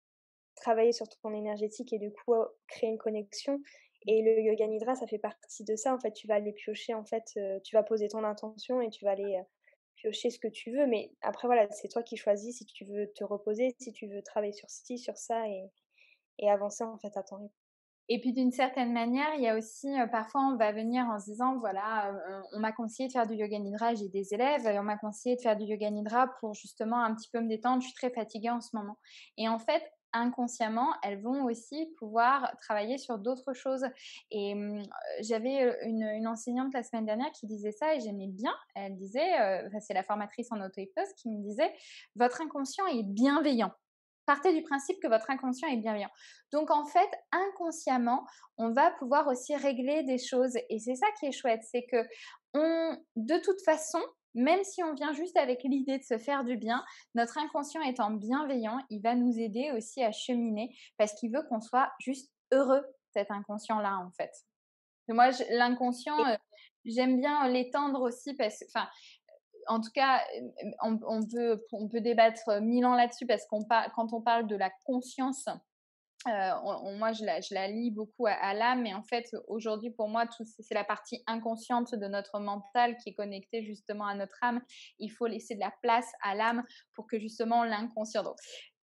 travailler sur ton énergétique et du coup oh, créer une connexion. Et le yoga nidra, ça fait partie de ça. En fait, tu vas aller piocher, en fait, euh, tu vas poser ton intention et tu vas aller euh, piocher ce que tu veux. Mais après, voilà, c'est toi qui choisis si tu veux te reposer, si tu veux travailler sur ci, sur ça et, et avancer, en fait, à ton rythme. Et puis d'une certaine manière, il y a aussi euh, parfois on va venir en se disant voilà, on m'a conseillé de faire du yoga nidra, j'ai des élèves et on m'a conseillé de faire du yoga nidra pour justement un petit peu me détendre, je suis très fatiguée en ce moment. Et en fait, inconsciemment, elles vont aussi pouvoir travailler sur d'autres choses. Et mmh, euh, j'avais une, enseignante la semaine dernière qui disait ça et j'aimais bien. Elle disait, c'est la formatrice en auto-hypnose qui me disait, votre inconscient est bienveillant. Partez du principe que votre inconscient est bienveillant. Donc en fait, inconsciemment, on va pouvoir aussi régler des choses. Et c'est ça qui est chouette, c'est que on, de toute façon, même si on vient juste avec l'idée de se faire du bien, notre inconscient étant bienveillant, il va nous aider aussi à cheminer parce qu'il veut qu'on soit juste heureux, cet inconscient-là, en fait. moi, l'inconscient, euh, j'aime bien l'étendre aussi parce que, en tout cas, euh, on, peut, débattre mille ans là-dessus parce qu'on quand on parle de la conscience, euh, moi, je la, lis beaucoup à, à l'âme, mais en fait, aujourd'hui, pour moi, c'est la partie inconsciente de notre mental qui est connectée justement à notre âme. Il faut laisser de la place à l'âme pour que justement l'inconscient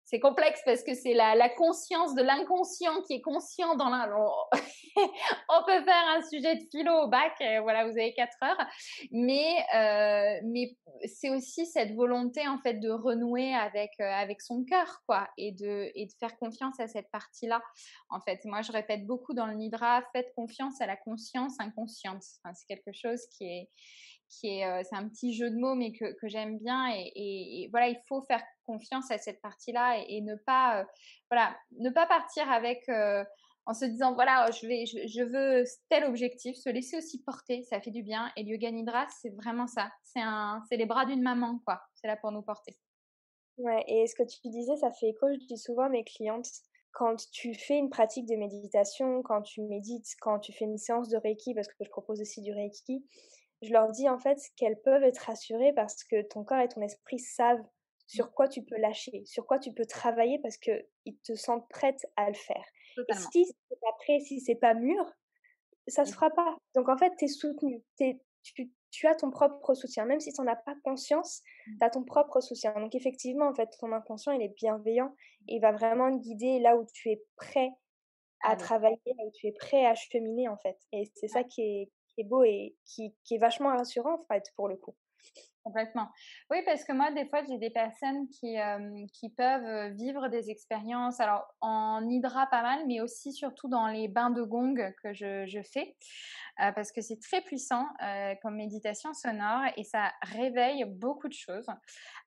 c'est complexe parce que c'est la, conscience de l'inconscient qui est conscient dans l'un. (laughs) On peut faire un sujet de philo au bac, euh, voilà, vous avez quatre heures. Mais, euh, mais c'est aussi cette volonté en fait de renouer avec, euh, avec son cœur, quoi, et de, et de faire confiance à cette partie-là. En fait, moi, je répète beaucoup dans le Nidra, faites confiance à la conscience inconsciente. c'est quelque chose qui est, euh, c'est un petit jeu de mots mais que, j'aime bien et, voilà il faut faire confiance à cette partie là et, ne pas euh, voilà ne pas partir avec euh, en se disant voilà oh, je vais je, veux tel objectif se laisser aussi porter ça fait du bien et le yoga nidra c'est vraiment ça c'est un c'est les bras d'une maman quoi c'est là pour nous porter ouais et ce que tu disais ça fait écho je dis souvent à mes clientes quand tu fais une pratique de méditation, quand tu médites, quand tu fais une séance de Reiki, parce que je propose aussi du Reiki, je leur dis en fait qu'elles peuvent être rassurées parce que ton corps et ton esprit savent mmh. sur quoi tu peux lâcher, sur quoi tu peux travailler parce qu'ils te sentent prête à le faire. Et si c'est pas prêt, si c'est pas mûr, ça se mmh. fera pas. Donc en fait, tu es soutenu, tu, tu, as ton propre soutien. Même si tu n'en as pas conscience, mmh. tu as ton propre soutien. Donc effectivement, en fait, ton inconscient, il est bienveillant et il va vraiment te guider là où tu es prêt à ah travailler, là où tu es prêt à cheminer en fait. Et c'est ça qui est, beau et qui, qui, est vachement rassurant en fait pour le coup. Complètement. Oui, parce que moi, des fois, j'ai des personnes qui, qui peuvent vivre des expériences, alors en hydra pas mal, mais aussi surtout dans les bains de gong que je, je fais, parce que c'est très puissant comme méditation sonore et ça réveille beaucoup de choses.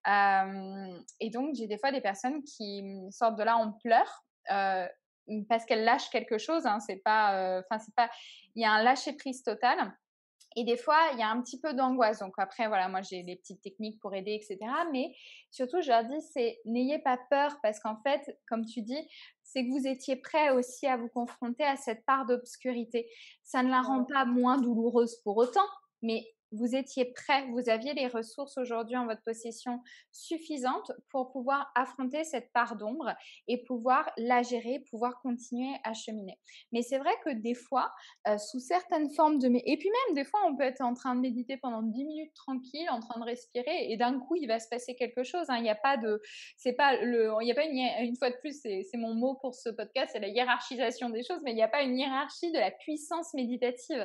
et donc, j'ai des fois des personnes qui mmh, sortent de là en pleurs, Mmh, parce qu'elle lâche quelque chose. Hein, c'est pas, euh, enfin c'est pas, il y a un lâcher prise total. Et des fois, il y a un petit peu d'angoisse. Donc après, voilà, moi j'ai des petites techniques pour aider, etc. Mais surtout, je leur dis, c'est n'ayez pas peur parce qu'en fait, comme tu dis, c'est que vous étiez prêt aussi à vous confronter à cette part d'obscurité. Ça ne la rend pas moins douloureuse pour autant, mais vous étiez prêt, vous aviez les ressources aujourd'hui en votre possession suffisantes pour pouvoir affronter cette part d'ombre et pouvoir la gérer, pouvoir continuer à cheminer. Mais c'est vrai que des fois, euh, sous certaines formes de... Et puis même, des fois, on peut être en train de méditer pendant 10 minutes tranquille, en train de respirer, et d'un coup, il va se passer quelque chose. Hein. Il n'y a pas de... C'est pas le... Il n'y a pas une... fois de plus, c'est mon mot pour ce podcast, c'est la hiérarchisation des choses, mais il n'y a pas une hiérarchie de la puissance méditative.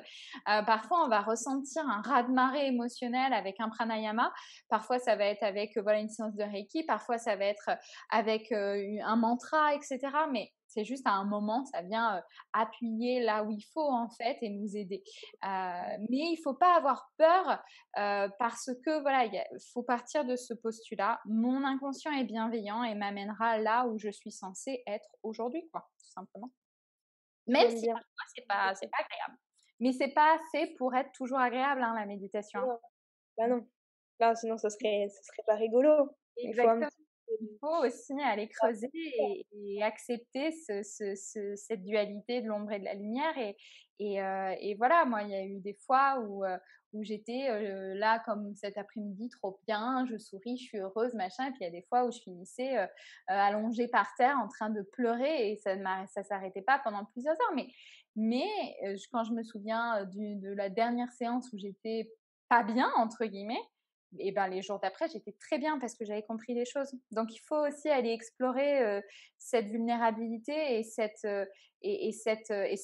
Euh, parfois, on va ressentir un ras marée émotionnelle avec un pranayama. Parfois, ça va être avec euh, voilà une séance de reiki, parfois ça va être euh, avec euh, un mantra, etc. Mais c'est juste à un moment, ça vient appuyer là où il faut en fait et nous aider. mais il faut pas avoir peur parce que voilà, il faut partir de ce postulat. Mon inconscient est bienveillant et m'amènera là où je suis censée être aujourd'hui, quoi, tout simplement. Même si parfois c'est pas, c'est pas agréable. Mais c'est pas assez pour être toujours agréable, hein, la méditation. Non. Bah, non. Là, bah, sinon, ce serait, serait pas rigolo. Il faut aussi aller ah, creuser et, accepter cette dualité de l'ombre et de la lumière. Et, et, euh, voilà, moi, il y a eu des fois où, euh, où j'étais euh, là, comme cet après-midi, trop bien, je souris, je suis heureuse, machin. Et puis il y a des fois où je finissais allongée par terre en train de pleurer et ça ne ça s'arrêtait pas pendant plusieurs heures. Mais mais quand je me souviens de la dernière séance où j'étais pas bien, entre guillemets, et ben les jours d'après, j'étais très bien parce que j'avais compris les choses. Donc il faut aussi aller explorer cette vulnérabilité et cette et, cette et,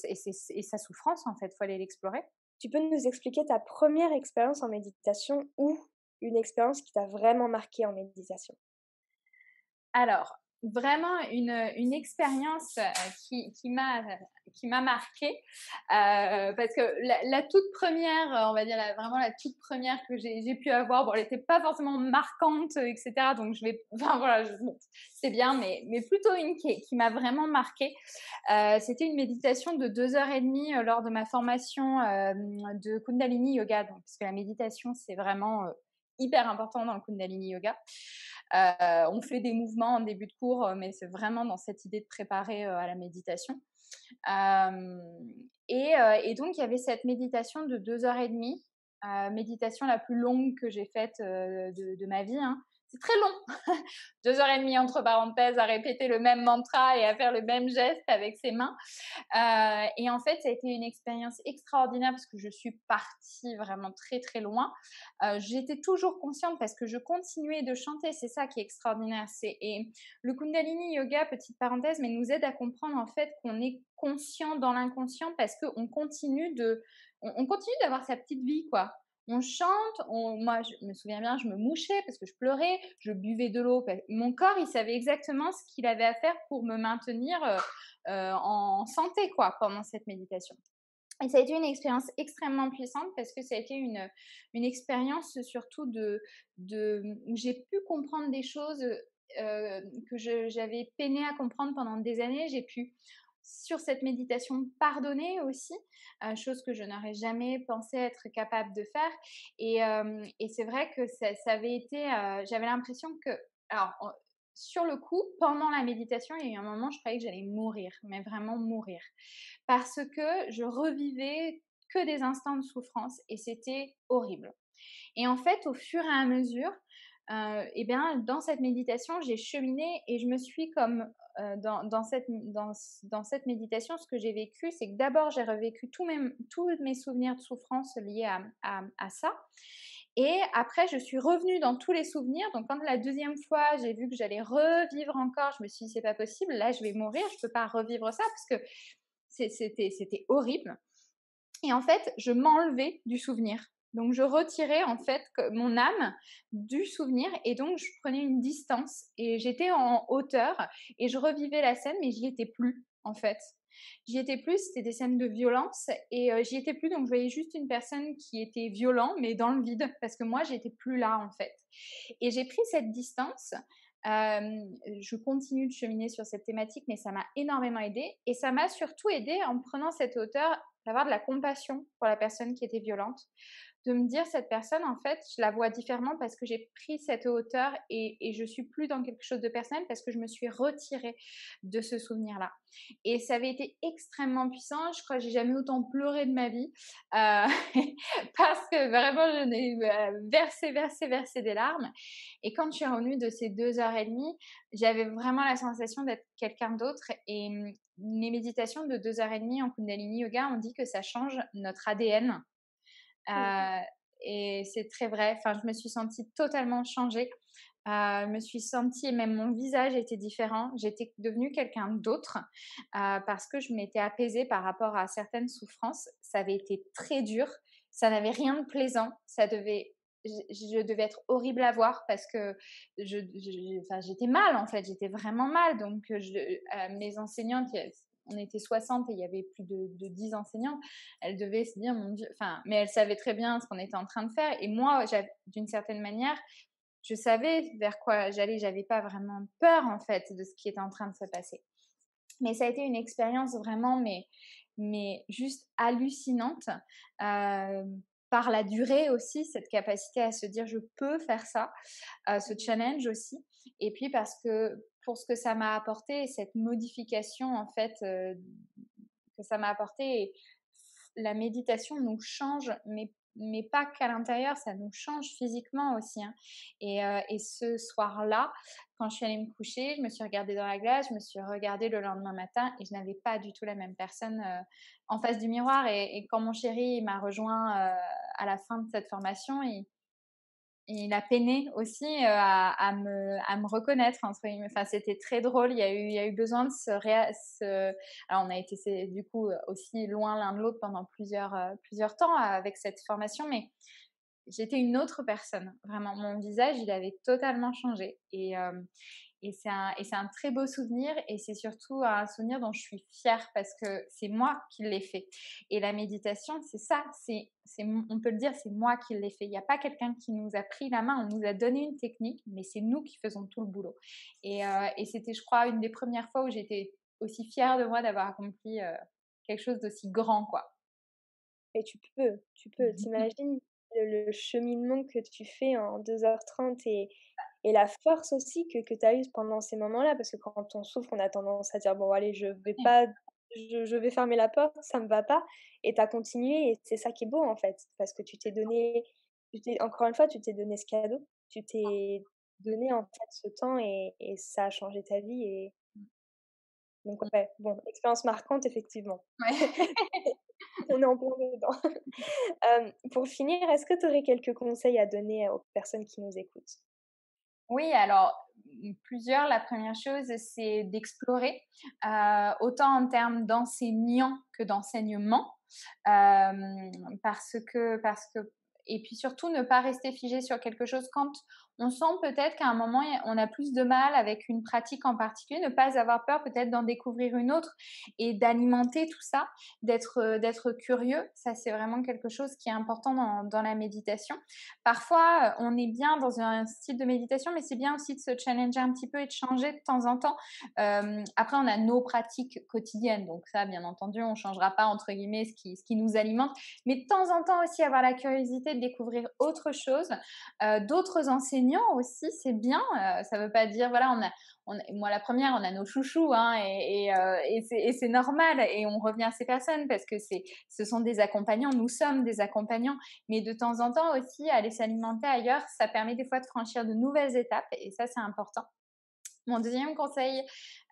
sa souffrance en fait. Il faut aller l'explorer. Tu peux nous expliquer ta première expérience en méditation ou une expérience qui t'a vraiment marqué en méditation Alors, vraiment une, une expérience euh, qui, qui m'a qui m'a marqué euh, parce que la, toute première, euh, on va dire vraiment la toute première que j'ai pu avoir, elle n'était pas forcément marquante, etc. Donc je vais, (laughs) enfin voilà, c'est bien, mais mais plutôt une qui, qui m'a vraiment marqué. C'était une méditation de deux heures et demie lors de ma formation de Kundalini Yoga, donc parce que la méditation c'est vraiment hyper important dans le Kundalini Yoga. Euh, on fait des mouvements en début de cours, euh, mais c'est vraiment dans cette idée de préparer euh, à la méditation. Et, donc, il y avait cette méditation de deux heures et demie, méditation la plus longue que j'ai faite de, ma vie. Hein, c'est très long. (laughs) Deux heures et demie entre parenthèses à répéter le même mantra et à faire le même geste avec ses mains. Euh, et en fait, ça a été une expérience extraordinaire parce que je suis partie vraiment très très loin. Euh, j'étais toujours consciente parce que je continuais de chanter. C'est ça qui est extraordinaire. C'est et le Kundalini Yoga, petite parenthèse, mais nous aide à comprendre en fait qu'on est conscient dans l'inconscient parce qu'on continue de on continue d'avoir sa petite vie quoi on chante, moi je me souviens bien, je me mouchais parce que je pleurais, je buvais de l'eau. Mon corps, il savait exactement ce qu'il avait à faire pour me maintenir euh, euh, en santé quoi pendant cette méditation. Et ça a été une expérience extrêmement puissante parce que ça a été une, expérience surtout de, où j'ai pu comprendre des choses euh, que j'avais peiné à comprendre pendant des années. J'ai pu sur cette méditation pardonner aussi, euh, chose que je n'aurais jamais pensé être capable de faire. Et, euh, c'est vrai que ça, avait été, euh, j'avais l'impression que, alors, sur le coup, pendant la méditation, il y a eu un moment, je croyais que j'allais mourir, mais vraiment mourir, parce que je revivais que des instants de souffrance et c'était horrible. Et en fait, au fur et à mesure, et eh bien, dans cette méditation, j'ai cheminé et je me suis comme euh, dans, cette, dans, cette méditation, ce que j'ai vécu, c'est que d'abord, j'ai revécu tous mes, tous mes souvenirs de souffrance liés à, à ça. Et après, je suis revenue dans tous les souvenirs. Donc, quand la deuxième fois, j'ai vu que j'allais revivre encore, je me suis dit, c'est pas possible, là, je vais mourir, je peux pas revivre ça parce que c'était horrible. Et en fait, je m'enlevais du souvenir. Donc je retirais en fait mon âme du souvenir et donc je prenais une distance et j'étais en hauteur et je revivais la scène mais j'y étais plus en fait. J'y étais plus, c'était des scènes de violence et euh, j'y étais plus donc je voyais juste une personne qui était violente mais dans le vide parce que moi j'étais plus là en fait. Et j'ai pris cette distance je continue de cheminer sur cette thématique, mais ça m'a énormément aidé. Et ça m'a surtout aidé en prenant cette hauteur d'avoir de la compassion pour la personne qui était violente, de me dire cette personne, en fait, je la vois différemment parce que j'ai pris cette hauteur et, et je suis plus dans quelque chose de personnel parce que je me suis retirée de ce souvenir-là. Et ça avait été extrêmement puissant. Je crois que j'ai jamais autant pleuré de ma vie euh, (laughs) parce que vraiment, je n'ai euh, versé, versé, versé des larmes. Et quand je suis revenue de ces deux heures et demie, j'avais vraiment la sensation d'être quelqu'un d'autre. Et hum, les méditations de deux heures et demie en Kundalini Yoga, on dit que ça change notre ADN Mmh euh, et c'est très vrai. Enfin, je me suis sentie totalement changée. Euh, je me suis sentie, même mon visage était différent. J'étais devenue quelqu'un d'autre euh, parce que je m'étais apaisée par rapport à certaines souffrances. Ça avait été très dur. Ça n'avait rien de plaisant. Ça devait, je, devais être horrible à voir parce que je, j'étais mal en fait. J'étais vraiment mal. Donc, je, mes enseignantes, on était 60 et il y avait plus de, 10 enseignants, elle devait se dire, mon Dieu, enfin, mais elle savait très bien ce qu'on était en train de faire. Et moi, d'une certaine manière, je savais vers quoi j'allais, j'avais pas vraiment peur, en fait, de ce qui était en train de se passer. Mais ça a été une expérience vraiment, mais, mais juste hallucinante. Euh, par la durée aussi, cette capacité à se dire je peux faire ça, euh, ce challenge aussi, et puis parce que pour ce que ça m'a apporté, cette modification en fait euh, que ça m'a apporté. la méditation nous change, mais mais pas qu'à l'intérieur, ça nous change physiquement aussi. Hein. Euh, et, ce soir-là, quand je suis allée me coucher, je me suis regardée dans la glace, je me suis regardée le lendemain matin et je n'avais pas du tout la même personne euh, en face du miroir. Et, quand mon chéri m'a rejoint à la fin de cette formation, il, il a peiné aussi euh, à, me, à me reconnaître. enfin, c'était très drôle. Il y a eu, il y eu besoin de se, ré, Alors, on a été du coup aussi loin l'un de l'autre pendant plusieurs, euh, plusieurs temps avec cette formation, mais j'étais une autre personne. Vraiment, mon visage, il avait totalement changé. Et, euh, et c'est un, très beau souvenir et c'est surtout un souvenir dont je suis fière parce que c'est moi qui l'ai fait. Et la méditation, c'est ça, c'est, on peut le dire, c'est moi qui l'ai fait. Il n'y a pas quelqu'un qui nous a pris la main, on nous a donné une technique, mais c'est nous qui faisons tout le boulot. Et, euh, c'était, je crois, une des premières fois où j'étais aussi fière de moi d'avoir accompli euh, quelque chose d'aussi grand, quoi. Et tu peux, tu peux, mmh t'imagines le cheminement que tu fais en 2h30 et, et la force aussi que, tu as eue pendant ces moments-là, parce que quand on souffre, on a tendance à dire, bon, allez, je vais mmh. pas, je, vais fermer la porte, ça me va pas, et tu as continué, et c'est ça qui est beau, en fait, parce que tu t'es donné, encore une fois, tu t'es donné ce cadeau, tu t'es ah. donné, en fait, ce temps, et, ça a changé ta vie, et mmh. donc, mmh. ouais, bon, expérience marquante, effectivement. Ouais. (laughs) on est en dedans. (laughs) pour finir, est-ce que tu aurais quelques conseils à donner aux personnes qui nous écoutent oui, alors plusieurs. La première chose, c'est d'explorer, euh, autant en termes d'enseignant que d'enseignement, euh, parce que parce que et puis surtout ne pas rester figé sur quelque chose quand on sent peut-être qu'à un moment, on a plus de mal avec une pratique en particulier, ne pas avoir peur peut-être d'en découvrir une autre et d'alimenter tout ça, d'être, euh, curieux. Ça, c'est vraiment quelque chose qui est important dans, la méditation. Parfois, euh, on est bien dans un style de méditation, mais c'est bien aussi de se challenger un petit peu et de changer de temps en temps. Euh, après, on a nos pratiques quotidiennes. Donc ça, bien entendu, on ne changera pas, entre guillemets, ce qui, ce qui nous alimente. Mais de temps en temps aussi, avoir la curiosité de découvrir autre chose, d'autres enseignements aussi, c'est bien. Euh, ça veut pas dire, voilà, on a, moi la première, on a nos chouchous, hein, et, euh, et c'est normal, et on revient à ces personnes parce que ce sont des accompagnants, nous sommes des accompagnants. Mais de temps en temps aussi, aller s'alimenter ailleurs, ça permet des fois de franchir de nouvelles étapes, et ça, c'est important. Mon deuxième conseil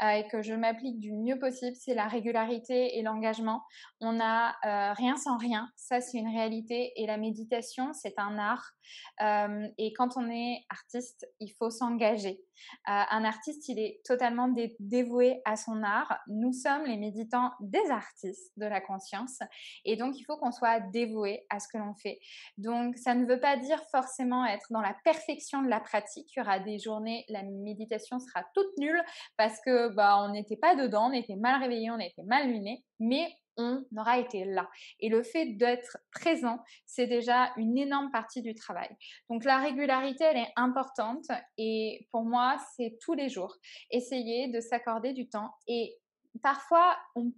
euh, et que je m'applique du mieux possible, c'est la régularité et l'engagement. On n'a euh, rien sans rien, ça c'est une réalité. Et la méditation, c'est un art. Euh, et quand on est artiste, il faut s'engager. Euh, un artiste, il est totalement dévoué à son art. Nous sommes les méditants des artistes de la conscience. Et donc, il faut qu'on soit dévoué à ce que l'on fait. Donc, ça ne veut pas dire forcément être dans la perfection de la pratique. Il y aura des journées, la méditation sera toute nulle parce que bah, on n'était pas dedans, on était mal réveillé, on était mal luné. Mais on aura été là. Et le fait d'être présent, c'est déjà une énorme partie du travail. Donc la régularité, elle est importante et pour moi, c'est tous les jours. Essayer de s'accorder du temps et parfois, on,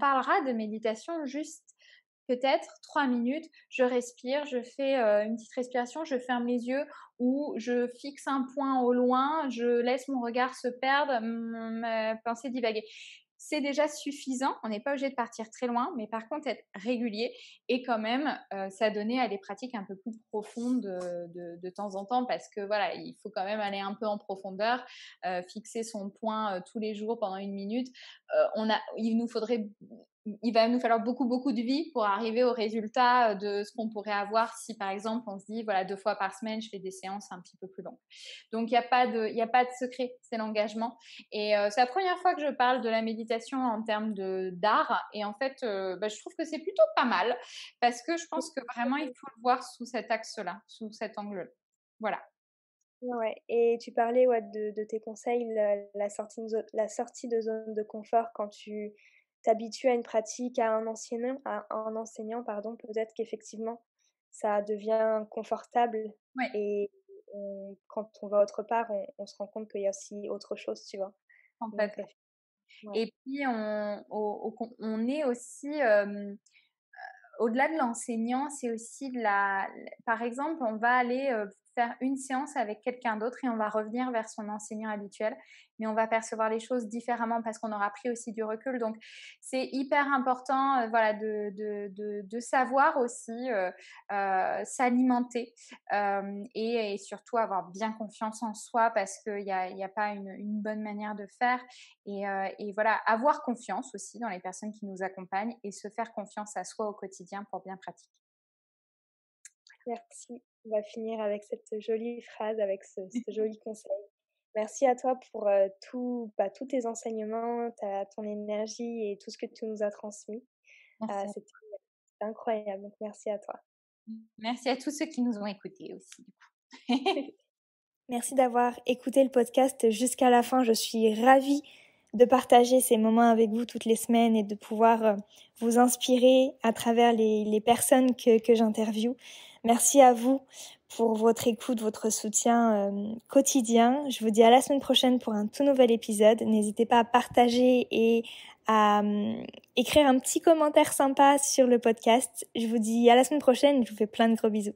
parlera de méditation juste peut-être trois minutes, je respire, je fais euh, une petite respiration, je ferme les yeux ou je fixe un point au loin, je laisse mon regard se perdre, ma pensée divaguer c'est déjà suffisant. On n'est pas obligé de partir très loin, mais par contre, être régulier et quand même Ça euh, s'adonner à des pratiques un peu plus profondes euh, de, temps en temps parce que voilà, il faut quand même aller un peu en profondeur, euh, fixer son point tous les jours pendant une minute. on a, il nous faudrait il va nous falloir beaucoup, beaucoup de vie pour arriver au résultat euh, de ce qu'on pourrait avoir si, par exemple, on se dit, voilà, deux fois par semaine, je fais des séances un petit peu plus longues. Donc, il n'y a, pas de, a pas de secret, c'est l'engagement. Et euh, c'est la première fois que je parle de la méditation en termes d'art. Et en fait, euh, bah, je trouve que c'est plutôt pas mal parce que je pense que vraiment, il faut le voir sous cet axe-là, sous cet angle-là. Voilà. Ouais. Et tu parlais de, de, tes conseils, la, sortie, la sortie de zone de confort quand tu t'habitues à une pratique, à un enseignant, à un enseignant pardon, peut-être qu'effectivement, ça devient confortable. Et quand on va autre part, on, se rend compte qu'il y a aussi autre chose, tu vois. En fait. Et puis, on, on est aussi... au-delà de l'enseignant, c'est aussi de la. Par exemple, on va aller faire une séance avec quelqu'un d'autre et on va revenir vers son enseignant habituel, mais on va percevoir les choses différemment parce qu'on aura pris aussi du recul. Donc, c'est hyper important euh, voilà, de, de, de, savoir aussi euh, euh, s'alimenter et, surtout avoir bien confiance en soi parce qu'il n'y a, a, pas une, une, bonne manière de faire. Et, et, voilà, avoir confiance aussi dans les personnes qui nous accompagnent et se faire confiance à soi au quotidien pour bien pratiquer. Merci on va finir avec cette jolie phrase, avec ce, (laughs) joli conseil. Merci à toi pour euh, tout, bah, tous tes enseignements, ta, ton énergie et tout ce que tu nous as transmis. Euh, C'est incroyable. Donc, merci à toi. Merci à tous ceux qui nous ont écoutés aussi. (laughs) (laughs) merci d'avoir écouté le podcast jusqu'à la fin. Je suis ravie de partager ces moments avec vous toutes les semaines et de pouvoir euh, vous inspirer à travers les, les personnes que, que j'interviewe. Merci à vous pour votre écoute, votre soutien euh, quotidien. Je vous dis à la semaine prochaine pour un tout nouvel épisode. N'hésitez pas à partager et à euh, écrire un petit commentaire sympa sur le podcast. Je vous dis à la semaine prochaine. Je vous fais plein de gros bisous.